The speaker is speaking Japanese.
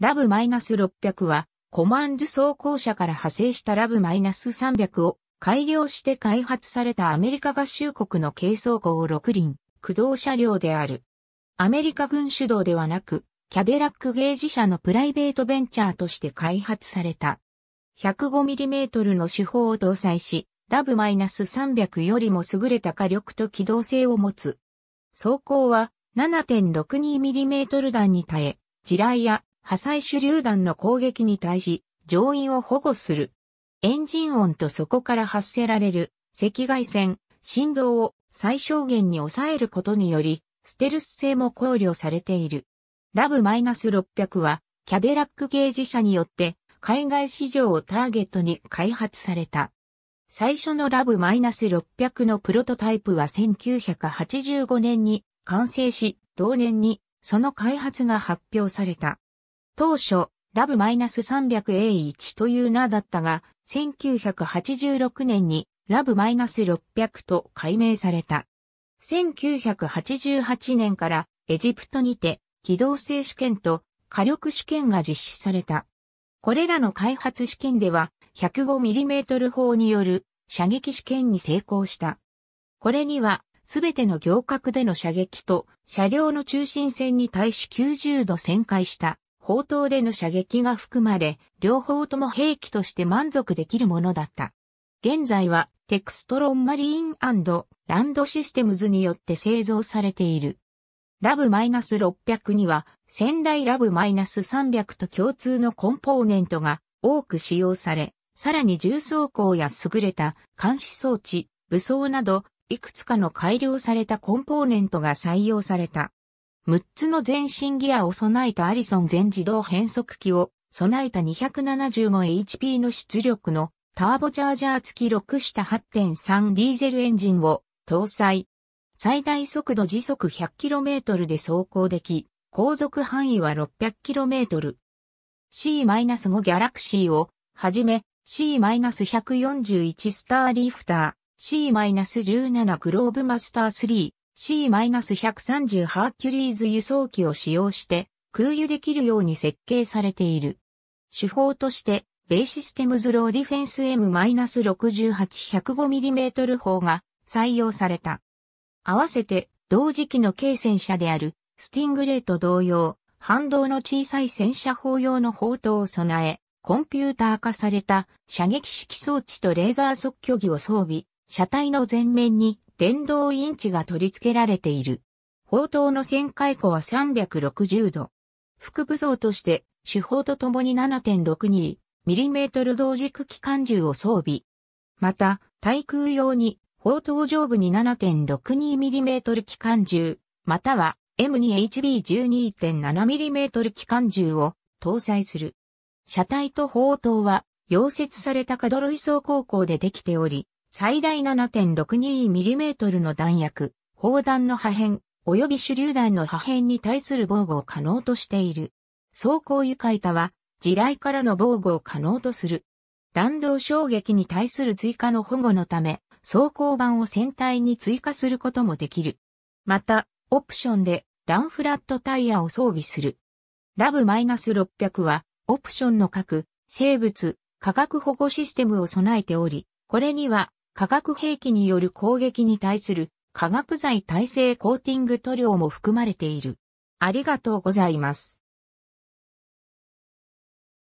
ラブ -600 は、コマンド装甲車から派生したラブ -300 を改良して開発されたアメリカ合衆国の軽装甲6輪、駆動車両である。アメリカ軍主導ではなく、キャデラックゲージ車のプライベートベンチャーとして開発された。105mm の手法を搭載し、ラブ -300 よりも優れた火力と機動性を持つ。装甲は 7.62mm 弾に耐え、地雷や破砕手榴弾の攻撃に対し、乗員を保護する。エンジン音とそこから発せられる赤外線、振動を最小限に抑えることにより、ステルス性も考慮されている。ラブ -600 は、キャデラックゲージ社によって、海外市場をターゲットに開発された。最初のラブ -600 のプロトタイプは1985年に完成し、同年にその開発が発表された。当初、ラブ -300A1 という名だったが、1986年にラブ -600 と改名された。1988年からエジプトにて機動性試験と火力試験が実施された。これらの開発試験では 105mm 砲による射撃試験に成功した。これにはすべての行角での射撃と車両の中心線に対し90度旋回した砲塔での射撃が含まれ、両方とも兵器として満足できるものだった。現在は、テクストロンマリーンランドシステムズによって製造されている。ラブ -600 には、先代ラブ -300 と共通のコンポーネントが多く使用され、さらに重装甲や優れた監視装置、武装など、いくつかの改良されたコンポーネントが採用された。6つの全身ギアを備えたアリソン全自動変速機を備えた 275HP の出力のターボチャージャー付き6下8.3ディーゼルエンジンを搭載。最大速度時速 100km で走行でき、航続範囲は 600km。C-5 ギャラクシーをはじめ C-141 スターリーフター、C-17 グローブマスター3、C-130 ハーキュリーズ輸送機を使用して空輸できるように設計されている。手法として、ベイシステムズローディフェンス M-68105mm 砲が採用された。合わせて同時期の軽戦車であるスティングレーと同様、反動の小さい戦車砲用の砲塔を備え、コンピューター化された射撃式装置とレーザー測距儀を装備、車体の前面に電動インチが取り付けられている。砲塔の旋回弧は360度。副武装として、手法とともに 7.62mm 同軸機関銃を装備。また、対空用に、砲塔上部に 7.62mm 機関銃、または M2HB12.7mm 機関銃を搭載する。車体と砲塔は、溶接された角ドロイ装高校でできており、最大 7.62mm の弾薬、砲弾の破片、及び手榴弾の破片に対する防護を可能としている。装甲床板は、地雷からの防護を可能とする。弾道衝撃に対する追加の保護のため、装甲板を船体に追加することもできる。また、オプションで、ランフラットタイヤを装備する。ラブ -600 は、オプションの各、生物、化学保護システムを備えており、これには、化学兵器による攻撃に対する化学剤耐性コーティング塗料も含まれている。ありがとうございます。